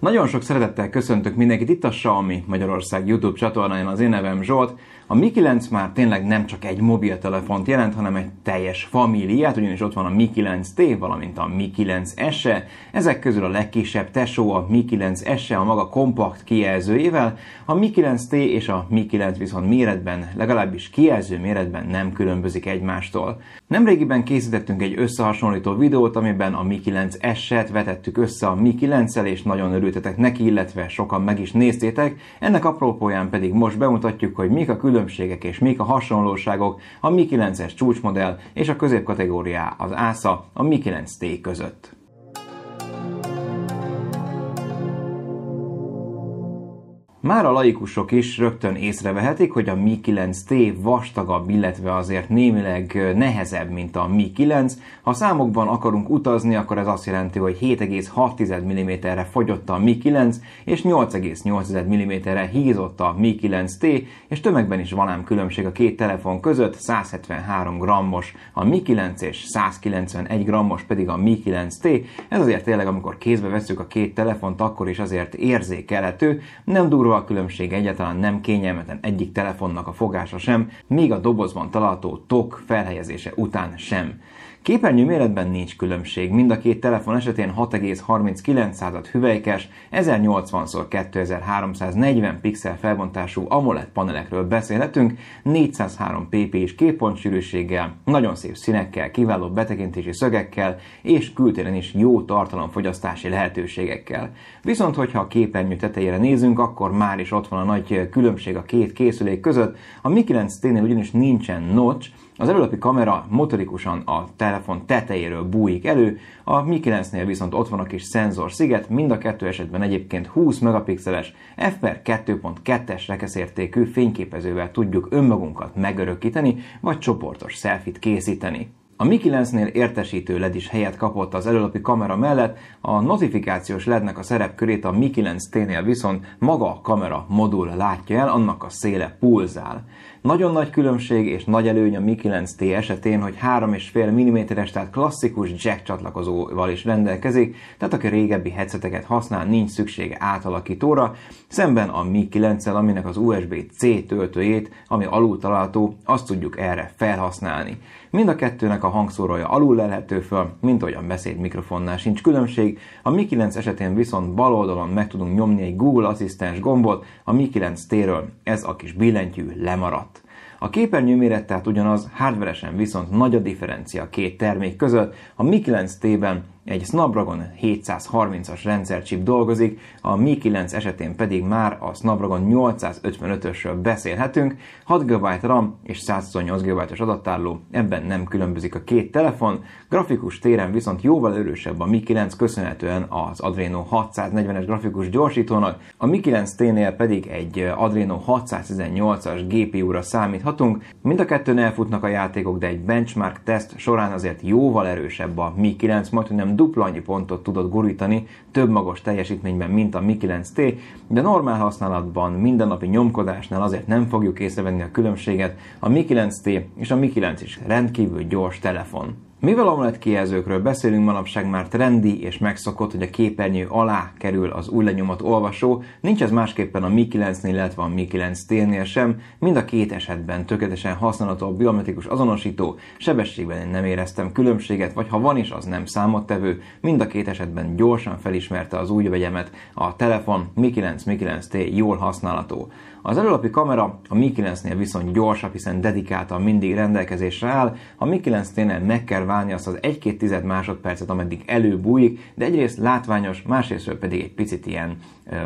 Nagyon sok szeretettel köszöntök mindenkit itt a Xiaomi Magyarország YouTube csatornáján, az én nevem Zsolt. A Mi 9 már tényleg nem csak egy mobiltelefont jelent, hanem egy teljes famíliát, ugyanis ott van a Mi 9T, valamint a Mi 9S-e. Ezek közül a legkisebb tesó a Mi 9S-e a maga kompakt kijelzőjével, a Mi 9T és a Mi 9 viszont méretben, legalábbis kijelző méretben nem különbözik egymástól. Nemrégiben készítettünk egy összehasonlító videót, amiben a Mi 9 s vetettük össze a Mi 9-el, és nagyon örülünk örültetek neki, illetve sokan meg is néztétek, ennek apropóján pedig most bemutatjuk, hogy mik a különbségek és mik a hasonlóságok a Mi 9-es csúcsmodell és a középkategóriá, az ÁSA, a Mi 9T között. Már a laikusok is rögtön észrevehetik, hogy a Mi 9T vastagabb, illetve azért némileg nehezebb, mint a Mi 9. Ha számokban akarunk utazni, akkor ez azt jelenti, hogy 7,6 mm-re fogyott a Mi 9, és 8,8 mm-re hízott a Mi 9T, és tömegben is van ám különbség a két telefon között, 173 grammos a Mi 9 és 191 grammos pedig a Mi 9T. Ez azért tényleg, amikor kézbe veszük a két telefont, akkor is azért érzékelhető, nem durva különbség egyáltalán nem kényelmetlen egyik telefonnak a fogása sem, még a dobozban található tok felhelyezése után sem. Képernyő méretben nincs különbség, mind a két telefon esetén 6,39 hüvelykes, 1080x2340 pixel felbontású AMOLED panelekről beszélhetünk, 403 pp is képpontsűrűséggel, nagyon szép színekkel, kiváló betekintési szögekkel és kültéren is jó tartalomfogyasztási lehetőségekkel. Viszont, hogyha a képernyő tetejére nézünk, akkor már már is ott van a nagy különbség a két készülék között. A Mi 9T-nél ugyanis nincsen notch, az előlapi kamera motorikusan a telefon tetejéről bújik elő, a Mi 9-nél viszont ott van a kis sziget, mind a kettő esetben egyébként 20 megapixeles f 2.2-es rekeszértékű fényképezővel tudjuk önmagunkat megörökíteni, vagy csoportos selfit készíteni. A Mi 9-nél értesítő LED is helyet kapott az előlapi kamera mellett, a notifikációs LED-nek a szerepkörét a Mi 9T-nél viszont maga a kamera modul látja el, annak a széle pulzál. Nagyon nagy különbség és nagy előny a Mi 9T esetén, hogy 3,5 mm-es, tehát klasszikus jack csatlakozóval is rendelkezik, tehát aki régebbi headseteket használ, nincs szüksége átalakítóra, szemben a Mi 9-el, aminek az USB-C töltőjét, ami alul található, azt tudjuk erre felhasználni. Mind a kettőnek a hangszórója alul lehető föl, mint ahogy a beszéd mikrofonnál sincs különbség. A Mi 9 esetén viszont bal oldalon meg tudunk nyomni egy Google asszisztens gombot, a Mi 9 téről ez a kis billentyű lemaradt. A képernyő méret tehát ugyanaz, hardveresen viszont nagy a differencia a két termék között. A Mi 9T-ben egy Snapdragon 730-as rendszercsip dolgozik, a Mi 9 esetén pedig már a Snapdragon 855-ösről beszélhetünk, 6 GB RAM és 128 GB-os adattárló, ebben nem különbözik a két telefon, grafikus téren viszont jóval erősebb a Mi 9 köszönhetően az Adreno 640-es grafikus gyorsítónak, a Mi 9T-nél pedig egy Adreno 618-as GPU-ra számíthatunk, mind a kettőn elfutnak a játékok, de egy benchmark teszt során azért jóval erősebb a Mi 9, majd nem dupla annyi pontot tudott gurítani több magas teljesítményben, mint a Mi 9T, de normál használatban, mindennapi nyomkodásnál azért nem fogjuk észrevenni a különbséget, a Mi 9T és a Mi 9 is rendkívül gyors telefon. Mivel AMOLED kijelzőkről beszélünk, manapság már trendi és megszokott, hogy a képernyő alá kerül az új lenyomat olvasó, nincs ez másképpen a Mi 9-nél, illetve a Mi 9 t sem, mind a két esetben tökéletesen használható a biometrikus azonosító, sebességben én nem éreztem különbséget, vagy ha van is, az nem számottevő, mind a két esetben gyorsan felismerte az új vegyemet, a telefon Mi 9 Mi 9T jól használható. Az előlapi kamera a Mi 9-nél viszont gyorsabb, hiszen dedikáltan mindig rendelkezésre áll. A Mi 9-nél meg kell válni azt az 1-2 tized másodpercet, ameddig előbújik, de egyrészt látványos, másrészt pedig egy picit ilyen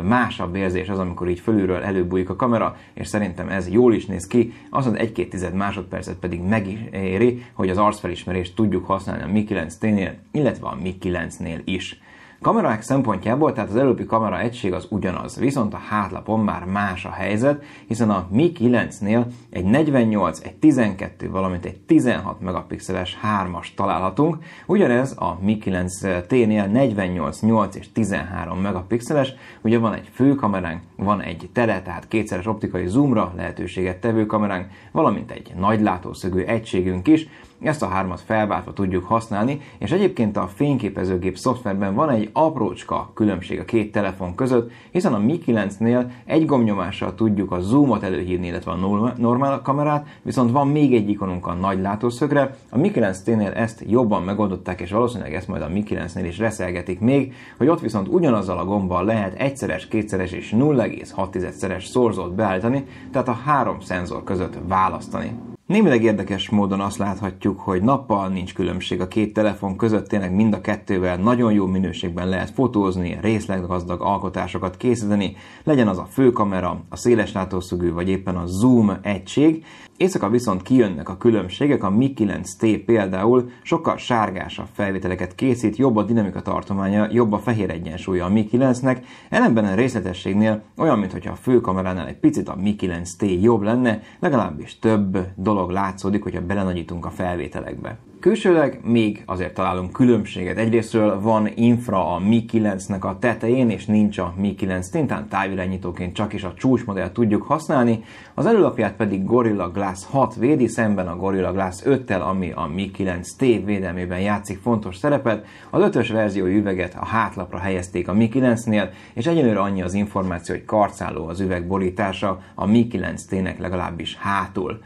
másabb érzés az, amikor így fölülről előbújik a kamera, és szerintem ez jól is néz ki, az az 1-2 tized másodpercet pedig megéri, hogy az arcfelismerést tudjuk használni a Mi 9-nél, illetve a Mi 9-nél is. Kamerák szempontjából, tehát az előbbi kamera egység az ugyanaz, viszont a hátlapon már más a helyzet, hiszen a Mi 9-nél egy 48, egy 12, valamint egy 16 megapixeles 3-as találhatunk, ugyanez a Mi 9T-nél 48, 8 és 13 megapixeles, ugye van egy főkameránk, van egy tele, tehát kétszeres optikai zoomra lehetőséget tevő kameránk, valamint egy nagy látószögű egységünk is, ezt a hármat felváltva tudjuk használni, és egyébként a fényképezőgép szoftverben van egy aprócska különbség a két telefon között, hiszen a Mi 9-nél egy gombnyomással tudjuk a zoomot előhívni, illetve a normál kamerát, viszont van még egy ikonunk a nagy látószögre. A Mi 9 nél ezt jobban megoldották, és valószínűleg ezt majd a Mi 9-nél is reszelgetik még, hogy ott viszont ugyanazzal a gombbal lehet egyszeres, kétszeres és 0,6-szeres szorzót beállítani, tehát a három szenzor között választani. Némileg érdekes módon azt láthatjuk, hogy nappal nincs különbség a két telefon között, tényleg mind a kettővel nagyon jó minőségben lehet fotózni, részleggazdag alkotásokat készíteni, legyen az a főkamera, a széles látószögű vagy éppen a zoom egység. Éjszaka viszont kijönnek a különbségek, a Mi 9T például sokkal sárgásabb felvételeket készít, jobb a dinamika tartománya, jobb a fehér egyensúlya a Mi 9-nek, ellenben a részletességnél olyan, mintha a főkameránál egy picit a Mi 9T jobb lenne, legalábbis több dolog látszódik, hogyha belenagyítunk a felvételekbe. Külsőleg még azért találunk különbséget. Egyrésztről van infra a Mi 9-nek a tetején, és nincs a Mi 9 tintán, távirányítóként csak is a csúcsmodell tudjuk használni, az előlapját pedig Gorilla Glass 6 védi, szemben a Gorilla Glass 5-tel, ami a Mi 9T védelmében játszik fontos szerepet. Az ötös verzió üveget a hátlapra helyezték a Mi 9-nél, és egyenlőre annyi az információ, hogy karcáló az üveg borítása a Mi 9T-nek legalábbis hátul.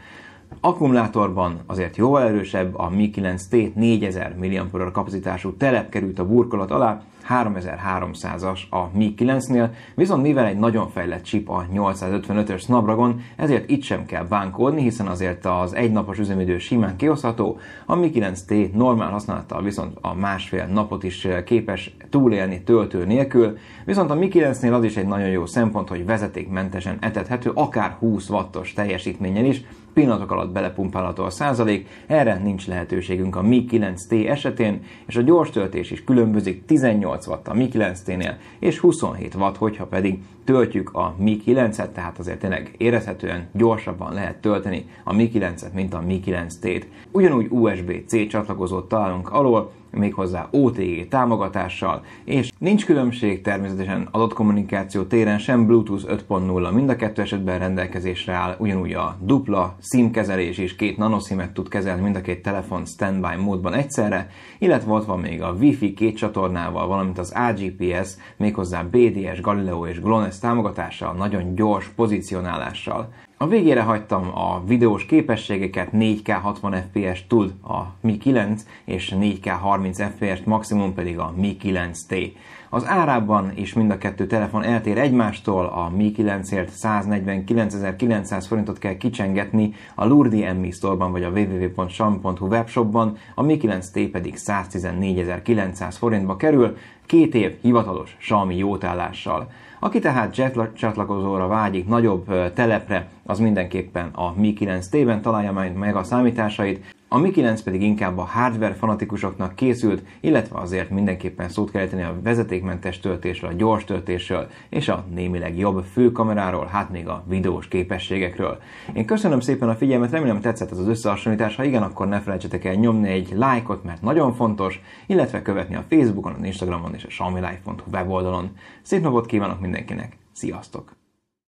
Akkumulátorban azért jóval erősebb, a Mi 9T 4000 mAh kapacitású telep került a burkolat alá, 3300-as a Mi 9-nél, viszont mivel egy nagyon fejlett chip a 855-ös Snapdragon, ezért itt sem kell bánkódni, hiszen azért az egynapos üzemidő simán kioszható, a Mi 9T normál használattal viszont a másfél napot is képes túlélni töltő nélkül, viszont a Mi 9-nél az is egy nagyon jó szempont, hogy vezetékmentesen etethető, akár 20 wattos teljesítményen is, pillanatok alatt belepumpálható a százalék, erre nincs lehetőségünk a Mi 9T esetén, és a gyors töltés is különbözik 18 watt a Mi 9T-nél, és 27 watt, hogyha pedig töltjük a Mi 9-et, tehát azért tényleg érezhetően gyorsabban lehet tölteni a Mi 9-et, mint a Mi 9T-t. Ugyanúgy USB-C csatlakozót találunk alól, méghozzá OTG támogatással, és nincs különbség természetesen adott kommunikáció téren sem Bluetooth 5.0, mind a kettő esetben rendelkezésre áll, ugyanúgy a dupla SIM kezelés és két nanoszimet tud kezelni mind a két telefon standby módban egyszerre, illetve ott van még a Wi-Fi két csatornával, valamint az AGPS, méghozzá BDS, Galileo és GLONASS támogatással, nagyon gyors pozicionálással. A végére hagytam a videós képességeket, 4K 60 fps tud a Mi 9 és 4K 30 fps maximum pedig a Mi 9T. Az árában is mind a kettő telefon eltér egymástól, a Mi 9-ért 149.900 forintot kell kicsengetni a Lurdi MI Store-ban vagy a www.sam.hu webshopban, a Mi 9T pedig 114.900 forintba kerül, két év hivatalos Xiaomi jótállással. Aki tehát jet csatlakozóra vágyik nagyobb telepre, az mindenképpen a Mi 9T-ben találja majd meg a számításait, a Mi 9 pedig inkább a hardware fanatikusoknak készült, illetve azért mindenképpen szót kell a vezetékmentes töltésről, a gyors töltésről és a némileg jobb főkameráról, hát még a videós képességekről. Én köszönöm szépen a figyelmet, remélem tetszett ez az összehasonlítás, ha igen, akkor ne felejtsetek el nyomni egy lájkot, mert nagyon fontos, illetve követni a Facebookon, az Instagramon és a xiaomilife.hu weboldalon. Szép napot kívánok mindenkinek, sziasztok!